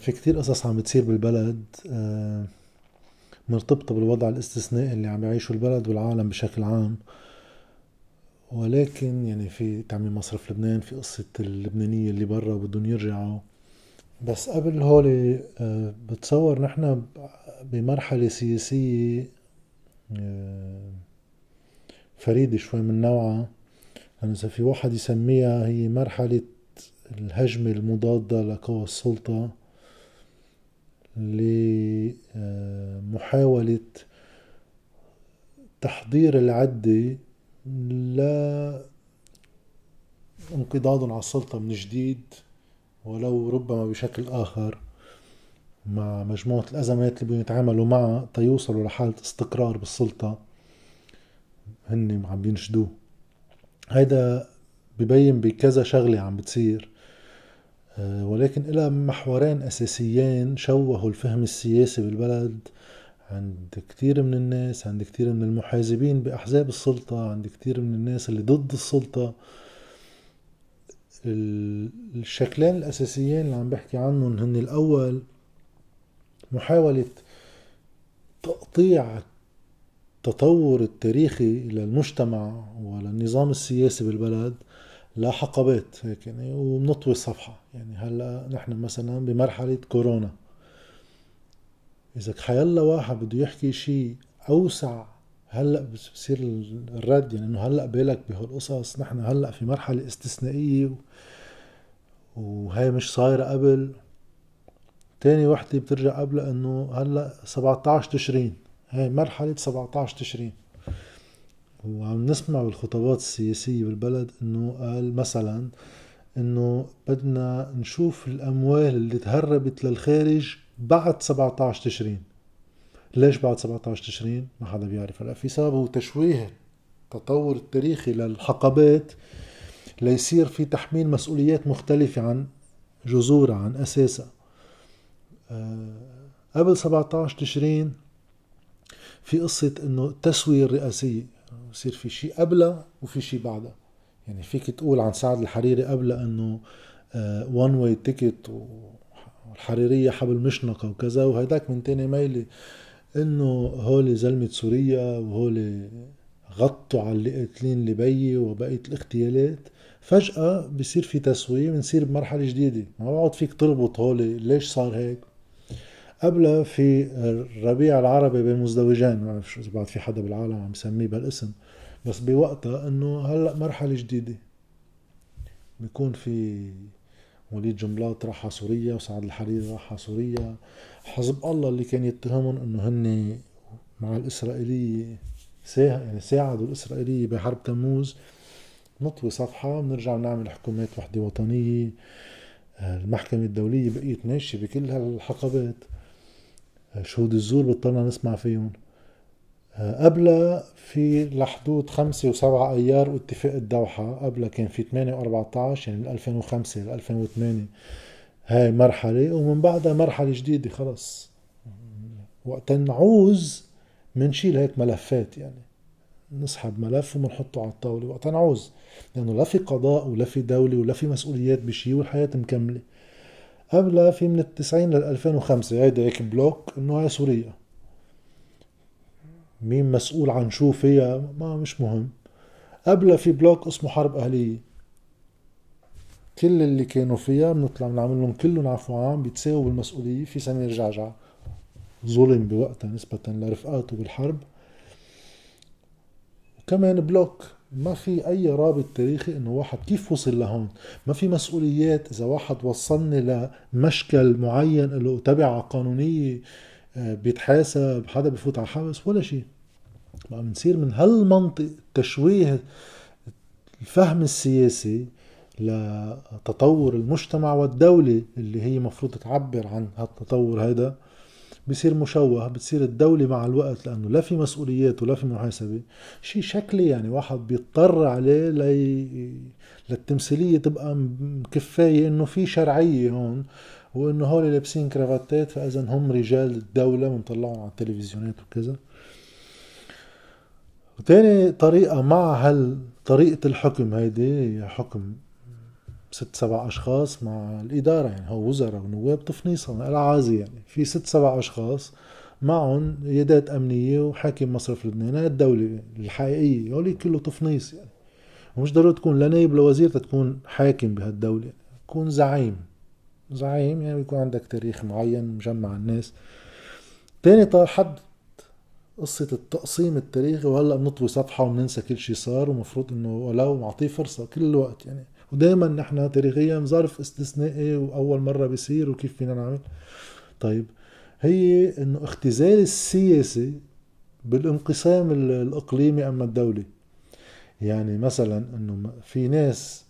في كتير قصص عم بتصير بالبلد آه، مرتبطة بالوضع الاستثنائي اللي عم يعيشه البلد والعالم بشكل عام ولكن يعني في تعميم مصرف لبنان في قصة اللبنانية اللي برا وبدهم يرجعوا بس قبل هول آه، بتصور نحن بمرحلة سياسية آه، فريدة شوي من نوعها لأنه يعني إذا في واحد يسميها هي مرحلة الهجمة المضادة لقوى السلطة لمحاولة تحضير العدة لا انقضاض على السلطة من جديد ولو ربما بشكل آخر مع مجموعة الأزمات اللي بدهم يتعاملوا معها تيوصلوا لحالة استقرار بالسلطة هن عم بينشدوه هيدا ببين بكذا شغلة عم بتصير آه، ولكن إلى محورين أساسيين شوهوا الفهم السياسي بالبلد عند كتير من الناس عند كتير من المحازبين بأحزاب السلطة عند كتير من الناس اللي ضد السلطة الشكلين الأساسيين اللي عم بحكي عنهم هن الأول محاولة تقطيع التطور التاريخي للمجتمع وللنظام السياسي بالبلد حقبات هيك يعني وبنطوي الصفحة يعني هلا نحن مثلا بمرحلة كورونا إذا حيلا واحد بده يحكي شيء أوسع هلا بصير الرد يعني انه هلا بالك بهالقصص نحن هلا في مرحله استثنائيه وهي مش صايره قبل تاني وحده بترجع قبل انه هلا 17 تشرين هي مرحله 17 تشرين وعم نسمع بالخطابات السياسية بالبلد انه قال مثلا انه بدنا نشوف الاموال اللي تهربت للخارج بعد 17 تشرين ليش بعد 17 تشرين ما حدا بيعرف هلا في سبب هو تشويه التطور التاريخي للحقبات ليصير في تحميل مسؤوليات مختلفة عن جذورها عن أساسها آه، قبل 17 تشرين في قصة انه التسوية الرئاسية يصير في شيء قبلها وفي شيء بعدها يعني فيك تقول عن سعد الحريري قبلها انه وان واي تيكت والحريرية حبل مشنقة وكذا وهيداك من تاني ميلة انه هول زلمة سوريا وهول غطوا على اللي قاتلين لبيي وبقية الاغتيالات فجأة بصير في تسوية بنصير بمرحلة جديدة ما بقعد فيك تربط هول ليش صار هيك قبلها في الربيع العربي بين مزدوجين ما بعرف اذا بعد في حدا بالعالم عم يسميه بهالاسم بس بوقتها انه هلا مرحله جديده بيكون في وليد جملات راح على سوريا وسعد الحريري راح على سوريا حزب الله اللي كان يتهمهم انه هن مع الاسرائيليه ساعد يعني ساعدوا الاسرائيليه بحرب تموز نطوي صفحه بنرجع بنعمل حكومات وحده وطنيه المحكمه الدوليه بقيت ماشيه بكل هالحقبات شهود الزور بطلنا نسمع فيهم آه، قبلها في لحدود 5 و7 أيار واتفاق الدوحة قبلها كان في 8 و14 يعني من 2005 ل 2008 هاي مرحلة ومن بعدها مرحلة جديدة خلص وقت نعوز منشيل هيك ملفات يعني نسحب ملف ومنحطه على الطاولة وقت نعوز لأنه لا في قضاء ولا في دولة ولا في مسؤوليات بشي والحياة مكملة قبلها في من التسعين للألفين وخمسة هيدا هيك بلوك إنه هاي سوريا مين مسؤول عن شو فيها ما مش مهم قبلها في بلوك اسمه حرب أهلية كل اللي كانوا فيها بنطلع بنعمل لهم كلهم عفوا عام بيتساووا بالمسؤولية في سمير جعجع ظلم بوقتها نسبة لرفقاته بالحرب وكمان بلوك ما في اي رابط تاريخي انه واحد كيف وصل لهون ما في مسؤوليات اذا واحد وصلني لمشكل معين له تبعه قانونيه آه، بيتحاسب حدا بفوت على حبس ولا شيء بقى بنصير من هالمنطق تشويه الفهم السياسي لتطور المجتمع والدولة اللي هي مفروض تعبر عن هالتطور هيدا بصير مشوه بتصير الدولة مع الوقت لأنه لا في مسؤوليات ولا في محاسبة شيء شكلي يعني واحد بيضطر عليه لي... للتمثيلية تبقى كفاية إنه في شرعية هون وإنه هول لابسين كرافتات فإذا هم رجال الدولة بنطلعهم على التلفزيونات وكذا وتاني طريقة مع هالطريقة الحكم هيدي هي حكم ست سبع اشخاص مع الاداره يعني هو وزراء ونواب تفنيصا العازي يعني في ست سبع اشخاص معهم يدات امنيه وحاكم مصرف لبنان هاي الدوله الحقيقيه هولي كله تفنيص يعني ومش ضروري تكون لا نايب لا وزير تكون حاكم بهالدوله يعني. تكون زعيم زعيم يعني بيكون عندك تاريخ معين مجمع الناس تاني حد قصة التقسيم التاريخي وهلا بنطوي صفحة وبننسى كل شيء صار ومفروض انه ولو معطيه فرصة كل الوقت يعني ودائما نحن تاريخيا ظرف استثنائي واول مره بيصير وكيف فينا نعمل طيب هي انه اختزال السياسي بالانقسام الاقليمي اما الدولي يعني مثلا انه في ناس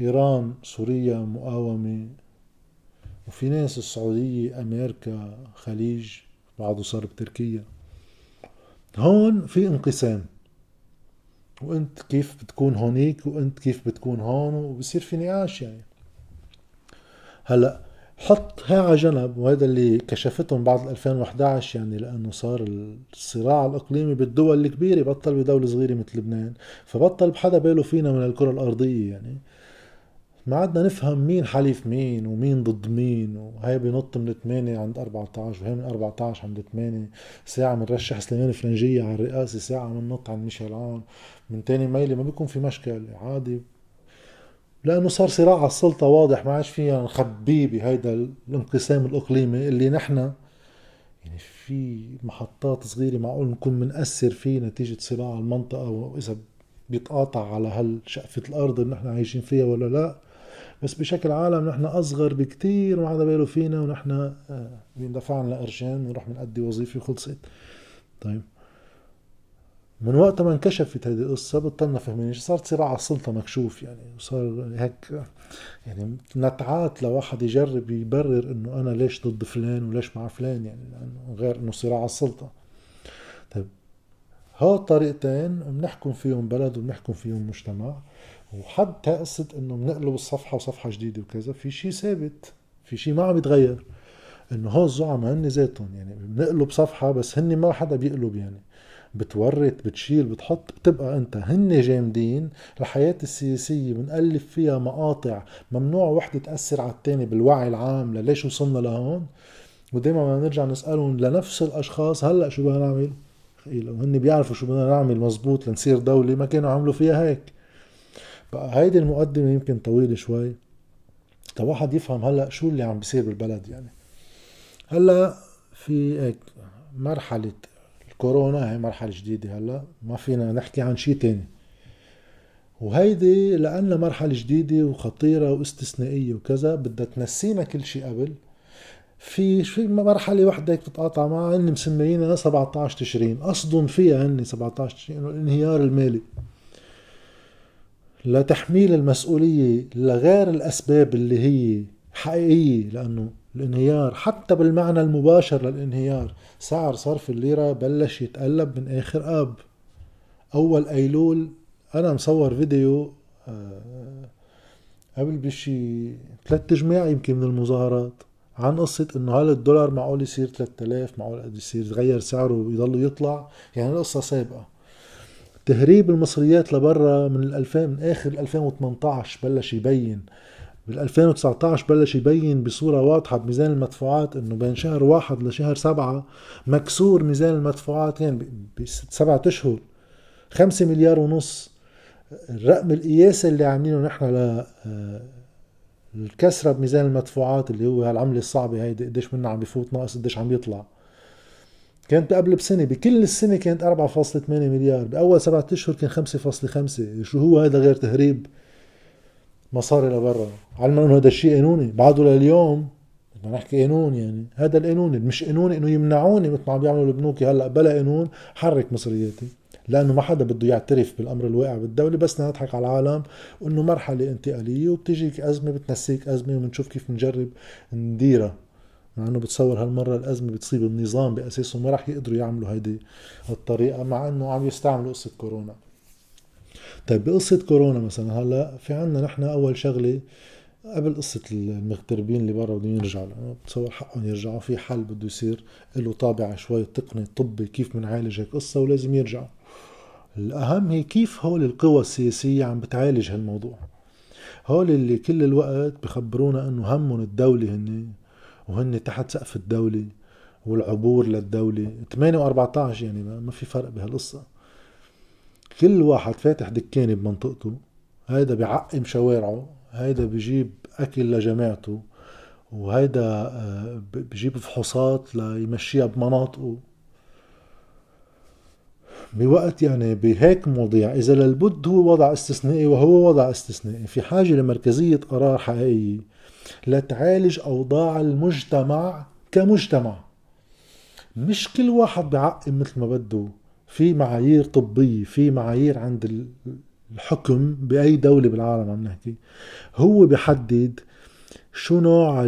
ايران سوريا مقاومه وفي ناس السعوديه امريكا خليج بعضه صار بتركيا هون في انقسام وانت كيف بتكون هونيك وانت كيف بتكون هون وبصير في نقاش يعني هلا حط ها على جنب وهذا اللي كشفتهم بعد 2011 يعني لانه صار الصراع الاقليمي بالدول الكبيره بطل بدوله صغيره مثل لبنان فبطل بحدا باله فينا من الكره الارضيه يعني ما عدنا نفهم مين حليف مين ومين ضد مين وهي بنط من 8 عند 14 وهي من 14 عند 8 ساعة بنرشح سليمان فرنجية على الرئاسة ساعة بننط عند ميشيل عون من تاني ميلة ما بيكون في مشكل عادي لأنه صار صراع على السلطة واضح ما عادش فينا نخبيه بهيدا الانقسام الإقليمي اللي نحن يعني في محطات صغيرة معقول نكون منأثر فيه نتيجة صراع المنطقة وإذا بيتقاطع على هالشقفة الأرض اللي نحن عايشين فيها ولا لأ بس بشكل عام نحن اصغر بكثير ما حدا باله فينا ونحن آه، بيندفع لنا قرشين بنروح بنأدي وظيفه وخلصت طيب من وقت ما انكشفت هذه القصة بطلنا فهمين صارت صراع على السلطة مكشوف يعني وصار هيك يعني نتعات لواحد يجرب يبرر انه انا ليش ضد فلان وليش مع فلان يعني لانه غير انه صراع على السلطة طيب هو طريقتين بنحكم فيهم بلد وبنحكم فيهم مجتمع وحتى قصة انه بنقلب الصفحة وصفحة جديدة وكذا في شيء ثابت في شيء ما عم يتغير انه هو الزعماء هن ذاتهم يعني بنقلب صفحة بس هن ما حدا بيقلب يعني بتورط بتشيل بتحط بتبقى انت هن جامدين الحياة السياسية بنقلب فيها مقاطع ممنوع وحدة تأثر على التاني بالوعي العام لليش وصلنا لهون ودايما ما نرجع نسألهم لنفس الأشخاص هلأ شو بدنا نعمل؟ لو هن بيعرفوا شو بدنا نعمل مزبوط لنصير دولة ما كانوا عملوا فيها هيك بقى هيدي المقدمة يمكن طويلة شوي تا واحد يفهم هلا شو اللي عم بيصير بالبلد يعني هلا في هيك مرحلة الكورونا هي مرحلة جديدة هلا ما فينا نحكي عن شيء تاني وهيدي لأنها مرحلة جديدة وخطيرة واستثنائية وكذا بدها تنسينا كل شيء قبل في في مرحله وحده هيك بتتقاطع معها هن مسميينها 17 تشرين اصدم فيها هن 17 تشرين انه الانهيار المالي لتحميل المسؤوليه لغير الاسباب اللي هي حقيقيه لانه الانهيار حتى بالمعنى المباشر للانهيار سعر صرف الليرة بلش يتقلب من آخر آب أول أيلول أنا مصور فيديو آه، قبل بشي ثلاث جماع يمكن من المظاهرات عن قصة انه هل الدولار معقول يصير 3000 معقول قد يصير يتغير سعره ويضله يطلع يعني القصة سابقة تهريب المصريات لبرا من 2000 من اخر 2018 بلش يبين بال 2019 بلش يبين بصورة واضحة بميزان المدفوعات انه بين شهر واحد لشهر سبعة مكسور ميزان المدفوعات يعني بسبعة اشهر خمسة مليار ونص الرقم القياسي اللي عاملينه نحن آه، الكسره بميزان المدفوعات اللي هو هالعمله الصعبه هيدي قديش منا عم بفوت ناقص قديش عم يطلع كانت قبل بسنه بكل السنه كانت 4.8 مليار باول سبعة اشهر كان 5.5 شو هو هذا غير تهريب مصاري لبرا علما انه هذا الشيء قانوني بعده لليوم بدنا نحكي قانون يعني هذا القانون مش قانوني انه يمنعوني مثل ما عم بيعملوا البنوك هلا بلا قانون حرك مصرياتي لانه ما حدا بده يعترف بالامر الواقع بالدوله بس نضحك على العالم انه مرحله انتقاليه وبتجيك ازمه بتنسيك ازمه وبنشوف كيف بنجرب نديرها مع انه بتصور هالمره الازمه بتصيب النظام باساسه ما راح يقدروا يعملوا هيدي الطريقه مع انه عم يستعملوا قصه كورونا طيب بقصه كورونا مثلا هلا في عنا نحن اول شغله قبل قصة المغتربين اللي برا بدهم يرجعوا لأنه بتصور حقهم يرجعوا في حل بده يصير له طابع شوي تقني طبي كيف بنعالج هيك قصة ولازم يرجعوا الأهم هي كيف هول القوى السياسية عم بتعالج هالموضوع هول اللي كل الوقت بخبرونا انه همهم الدولة هن وهن تحت سقف الدولة والعبور للدولة 8 و14 يعني ما في فرق بهالقصة كل واحد فاتح دكان بمنطقته هيدا بيعقم شوارعه هيدا بجيب أكل لجماعته وهيدا آه، بجيب فحوصات ليمشيها بمناطقه بوقت يعني بهيك مواضيع إذا للبد هو وضع استثنائي وهو وضع استثنائي في حاجة لمركزية قرار حقيقية لتعالج أوضاع المجتمع كمجتمع مش كل واحد بعقم مثل ما بده في معايير طبية في معايير عند الحكم بأي دولة بالعالم عم نحكي هو بحدد شو نوع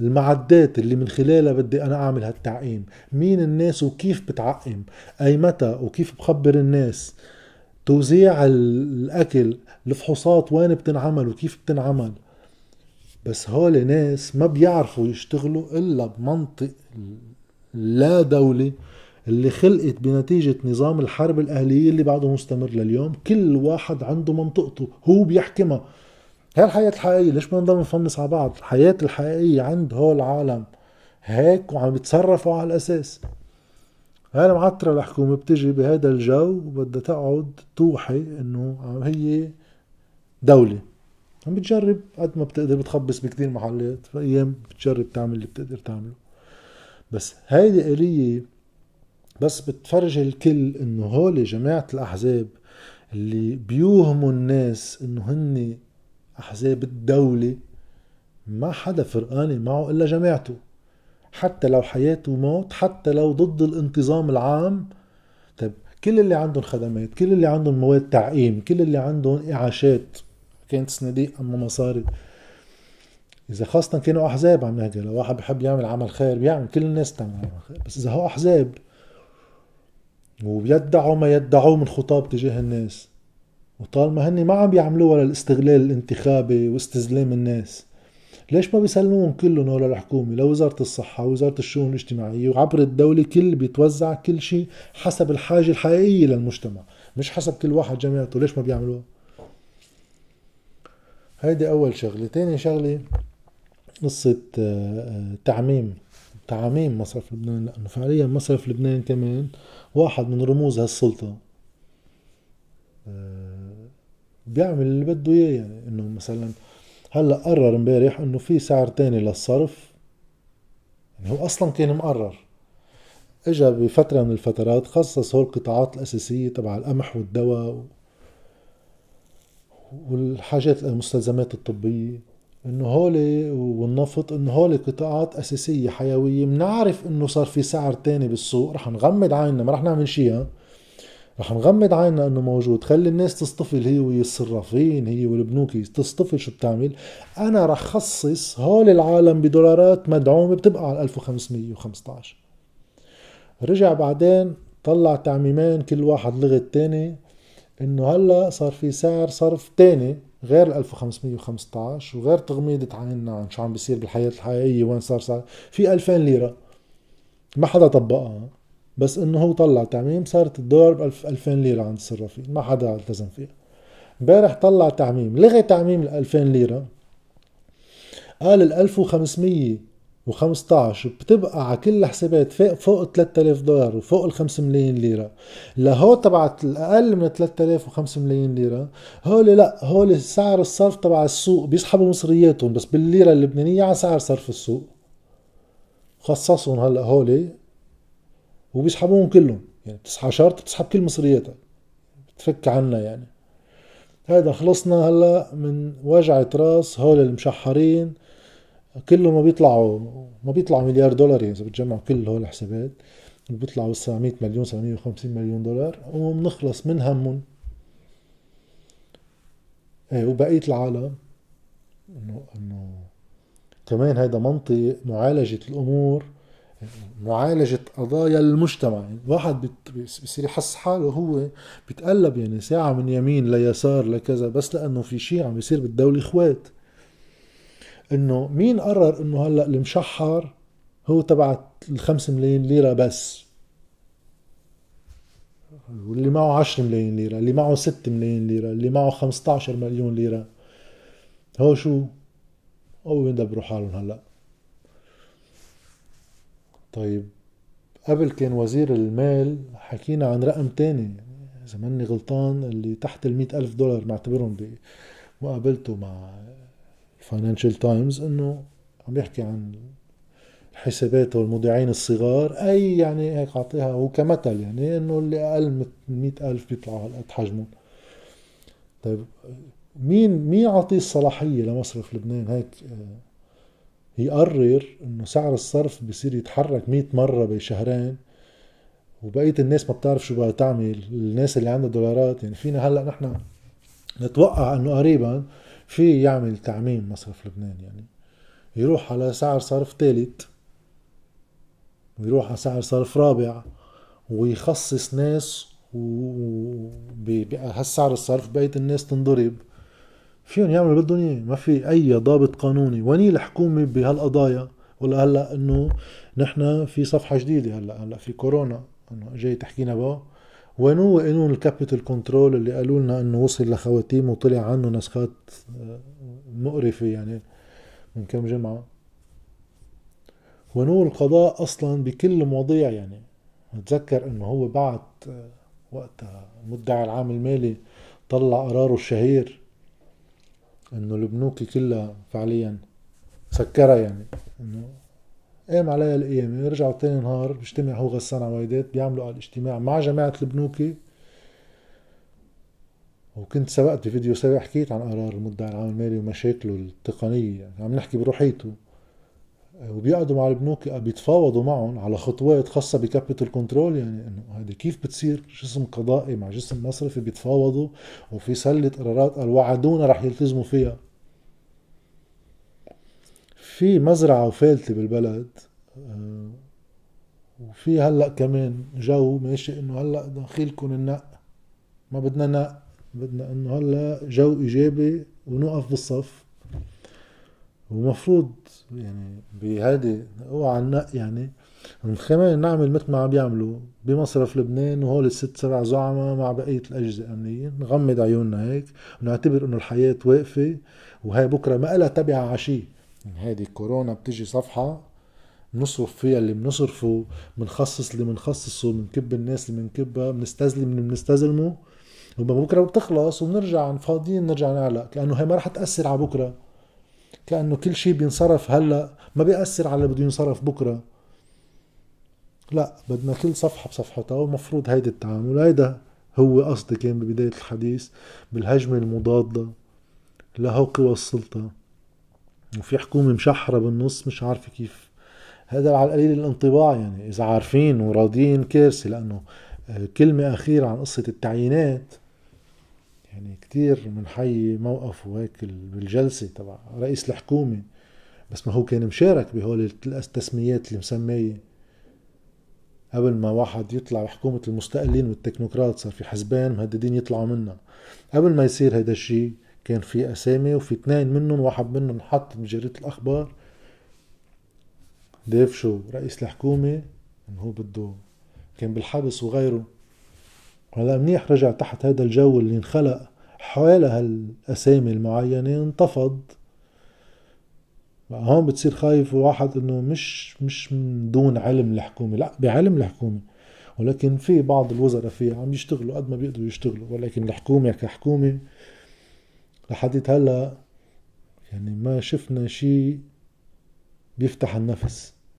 المعدات اللي من خلالها بدي انا اعمل هالتعقيم مين الناس وكيف بتعقم اي متى وكيف بخبر الناس توزيع الاكل الفحوصات وين بتنعمل وكيف بتنعمل بس هول ناس ما بيعرفوا يشتغلوا الا بمنطق لا دولة اللي خلقت بنتيجة نظام الحرب الأهلية اللي بعده مستمر لليوم كل واحد عنده منطقته هو بيحكمها هي الحياة الحقيقية ليش بدنا نضل نفنص على بعض الحياة الحقيقية عند هول العالم هيك وعم بيتصرفوا على الأساس هاي معترة الحكومة بتجي بهذا الجو وبدها تقعد توحي انه هي دولة عم بتجرب قد ما بتقدر بتخبص بكثير محلات فأيام بتجرب تعمل اللي بتقدر تعمله بس هيدي آلية بس بتفرجي الكل انه هول جماعة الأحزاب اللي بيوهموا الناس انه هن احزاب الدوله ما حدا فرقانة معه إلا جماعته حتى لو حياة وموت حتى لو ضد الانتظام العام طيب كل اللي عندهم خدمات كل اللي عندهم مواد تعقيم كل اللي عندهم إعاشات كانت صناديق أما مصاري إذا خاصة كانوا أحزاب عم نحكي لو واحد بحب يعمل عمل خير بيعمل كل الناس تعمل عمل خير بس إذا هو أحزاب وبيدعوا ما يدعوه من خطاب تجاه الناس وطالما هني ما عم بيعملوها للاستغلال الانتخابي واستزلام الناس ليش ما بيسلمون كلهم هول الحكومة لوزارة الصحة ووزارة الشؤون الاجتماعية وعبر الدولة كل بيتوزع كل شيء حسب الحاجة الحقيقية للمجتمع مش حسب كل واحد جماعته ليش ما بيعملوها هيدي أول شغلة تاني شغلة قصة آه، آه، تعميم تعميم مصرف لبنان لأنه فعليا مصرف لبنان كمان واحد من رموز هالسلطة آه، بيعمل اللي بده اياه يعني انه مثلا هلا قرر امبارح انه في سعر تاني للصرف يعني هو اصلا كان مقرر اجا بفتره من الفترات خصص هول القطاعات الاساسيه تبع القمح والدواء والحاجات المستلزمات الطبيه انه هول والنفط انه هول قطاعات اساسيه حيويه بنعرف انه صار في سعر تاني بالسوق رح نغمض عيننا ما رح نعمل شيء رح نغمض عيننا انه موجود خلي الناس تصطفل هي والصرافين هي والبنوك تصطفل شو بتعمل انا رح خصص هول العالم بدولارات مدعومة بتبقى على 1515 رجع بعدين طلع تعميمين كل واحد لغة تاني انه هلا صار في سعر صرف تاني غير 1515 وغير تغميضة عيننا عن شو عم بيصير بالحياة الحقيقية وين صار سعر في 2000 ليرة ما حدا طبقها بس انه هو طلع تعميم صارت الدولار ب 2000 ليره عند الصرافين ما حدا التزم فيها امبارح طلع تعميم لغي تعميم ال 2000 ليره قال ال 1515 بتبقى على كل الحسابات فوق ال 3000 دولار وفوق ال 5 ملايين ليره لهو تبعت الاقل من 3000 و5 ملايين ليره هول لا هول سعر الصرف تبع السوق بيسحبوا مصرياتهم بس بالليره اللبنانيه على سعر صرف السوق خصصهم هلا هولي وبيسحبوهم كلهم يعني بتصحى شرط بتسحب كل مصرياتك بتفك عنا يعني هيدا خلصنا هلا من وجعة راس هول المشحرين كلهم ما بيطلعوا ما بيطلعوا مليار دولار يعني اذا بتجمعوا كل هول الحسابات بيطلعوا 700 مليون 750 مليون دولار وبنخلص من همهم ايه وبقية العالم انه انه كمان هيدا منطق معالجة الامور معالجة قضايا المجتمع يعني الواحد بيصير يحس حاله هو بيتقلب يعني ساعة من يمين ليسار لكذا بس لأنه في شيء عم بيصير بالدولة إخوات إنه مين قرر إنه هلأ المشحر هو تبع الخمس ملايين ليرة بس واللي معه 10 ملايين ليرة اللي معه 6 ملايين ليرة اللي معه 15 مليون ليرة هو شو؟ هو يندبروا حالهم هلأ طيب قبل كان وزير المال حكينا عن رقم تاني إذا ماني غلطان اللي تحت ال ألف دولار معتبرهم بمقابلته مع الفاينانشال تايمز إنه عم يحكي عن الحسابات والمودعين الصغار أي يعني هيك أعطيها هو كمثل يعني إنه اللي أقل من ألف بيطلعوا هالقد حجمهم طيب مين مين عطيه الصلاحية لمصرف لبنان هيك آه، يقرر انه سعر الصرف بصير يتحرك 100 مرة بشهرين وبقية الناس ما بتعرف شو بدها تعمل الناس اللي عندها دولارات يعني فينا هلا نحن نتوقع انه قريبا في يعمل تعميم مصرف لبنان يعني يروح على سعر صرف ثالث ويروح على سعر صرف رابع ويخصص ناس بهالسعر الصرف بقية الناس تنضرب فيهم يعملوا بدهم اياه ما في اي ضابط قانوني وني الحكومه بهالقضايا ولا هلا انه نحن في صفحه جديده هلا هلا في كورونا انه جاي تحكينا بقى وين هو قانون الكابيتال كنترول اللي قالوا لنا انه وصل لخواتيم وطلع عنه نسخات آه، مقرفه يعني من كم جمعه وين هو القضاء اصلا بكل المواضيع يعني بتذكر انه هو بعت آه، وقتها المدعي العام المالي طلع قراره الشهير انه البنوك كلها فعليا سكرها يعني انه قام عليها القيامة يعني رجعوا تاني نهار بيجتمع هو غسان عويدات بيعملوا الاجتماع مع جماعة البنوكي وكنت سبقت بفيديو سابق حكيت عن قرار المدعي العام المالي ومشاكله التقنية يعني عم نحكي بروحيته وبيقعدوا مع البنوك بيتفاوضوا معهم على خطوات خاصة بكابيتال كنترول يعني انه هذا كيف بتصير جسم قضائي مع جسم مصرفي بيتفاوضوا وفي سلة قرارات قال وعدونا رح يلتزموا فيها في مزرعة وفالتة بالبلد آه، وفي هلا كمان جو ماشي انه هلا دخيلكم النق ما بدنا نق بدنا انه هلا جو ايجابي ونوقف بالصف ومفروض يعني بهيدي اوعى النق يعني كمان نعمل مثل ما عم بيعملوا بمصرف لبنان وهول الست سبع زعماء مع بقية الأجهزة الأمنية نغمض عيوننا هيك ونعتبر إنه الحياة واقفة وهي بكرة ما لها على شيء يعني هيدي كورونا بتجي صفحة بنصرف فيها اللي بنصرفه بنخصص اللي بنخصصه بنكب الناس اللي بنكبها بنستزلم اللي بنستزلمه وبكره بتخلص وبنرجع فاضيين نرجع نعلق لانه هي ما رح تاثر على بكره كانه كل شيء بينصرف هلا ما بياثر على اللي بده ينصرف بكره لا بدنا كل صفحه بصفحتها ومفروض هيدا التعامل هيدا هو قصدي كان ببدايه الحديث بالهجمه المضاده له قوى السلطه وفي حكومه مشحره بالنص مش عارفه كيف هذا على القليل الانطباع يعني اذا عارفين وراضيين كارثه لانه آه، كلمه اخيره عن قصه التعيينات يعني كثير بنحيي موقفه هيك بالجلسه تبع رئيس الحكومه بس ما هو كان مشارك بهول التسميات اللي مسميه قبل ما واحد يطلع حكومة المستقلين والتكنوقراط صار في حزبين مهددين يطلعوا منها قبل ما يصير هيدا الشيء كان في أسامي وفي اثنين منهم واحد منهم حط بجريدة الأخبار ديف شو رئيس الحكومة انه هو بده كان بالحبس وغيره هلا منيح رجع تحت هذا الجو اللي انخلق حوالى هالاسامي المعينه انتفض هون بتصير خايف واحد انه مش مش من دون علم الحكومه لا بعلم الحكومه ولكن في بعض الوزراء فيها عم يشتغلوا قد ما بيقدروا يشتغلوا ولكن الحكومه كحكومه لحديت هلا يعني ما شفنا شيء بيفتح النفس